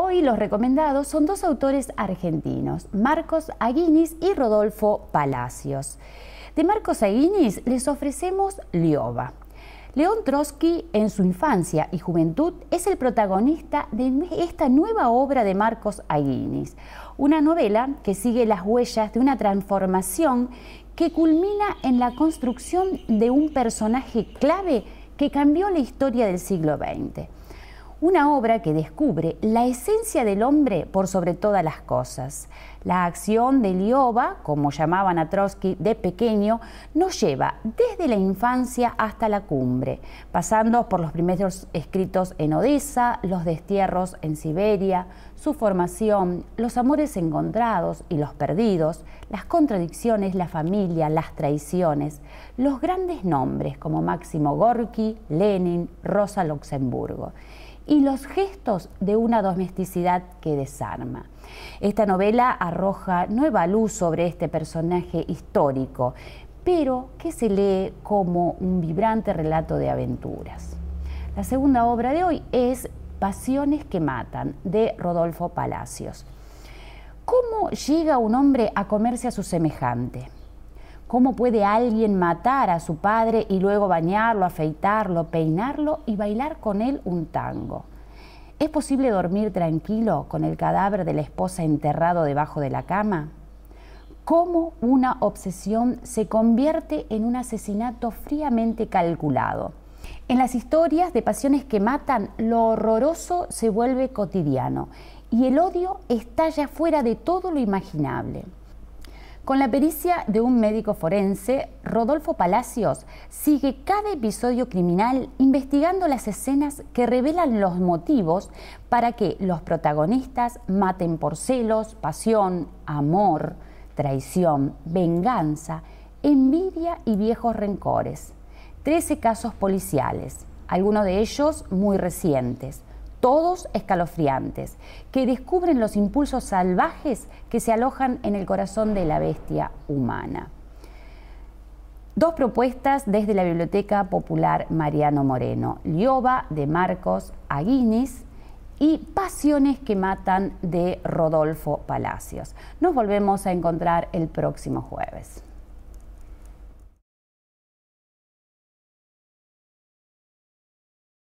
Hoy los recomendados son dos autores argentinos, Marcos Aguinis y Rodolfo Palacios. De Marcos Aguinis les ofrecemos Lioba. León Trotsky en su infancia y juventud es el protagonista de esta nueva obra de Marcos Aguinis, una novela que sigue las huellas de una transformación que culmina en la construcción de un personaje clave que cambió la historia del siglo XX una obra que descubre la esencia del hombre por sobre todas las cosas. La acción de Lioba, como llamaban a Trotsky de pequeño, nos lleva desde la infancia hasta la cumbre, pasando por los primeros escritos en Odessa, los destierros en Siberia, su formación, los amores encontrados y los perdidos, las contradicciones, la familia, las traiciones, los grandes nombres como Máximo Gorki, Lenin, Rosa Luxemburgo y los gestos de una domesticidad que desarma. Esta novela arroja nueva luz sobre este personaje histórico, pero que se lee como un vibrante relato de aventuras. La segunda obra de hoy es Pasiones que Matan, de Rodolfo Palacios. ¿Cómo llega un hombre a comerse a su semejante? ¿Cómo puede alguien matar a su padre y luego bañarlo, afeitarlo, peinarlo y bailar con él un tango? ¿Es posible dormir tranquilo con el cadáver de la esposa enterrado debajo de la cama? ¿Cómo una obsesión se convierte en un asesinato fríamente calculado? En las historias de pasiones que matan, lo horroroso se vuelve cotidiano y el odio estalla fuera de todo lo imaginable. Con la pericia de un médico forense, Rodolfo Palacios sigue cada episodio criminal investigando las escenas que revelan los motivos para que los protagonistas maten por celos, pasión, amor, traición, venganza, envidia y viejos rencores. Trece casos policiales, algunos de ellos muy recientes todos escalofriantes, que descubren los impulsos salvajes que se alojan en el corazón de la bestia humana. Dos propuestas desde la Biblioteca Popular Mariano Moreno, Lioba de Marcos Aguinis y Pasiones que Matan de Rodolfo Palacios. Nos volvemos a encontrar el próximo jueves.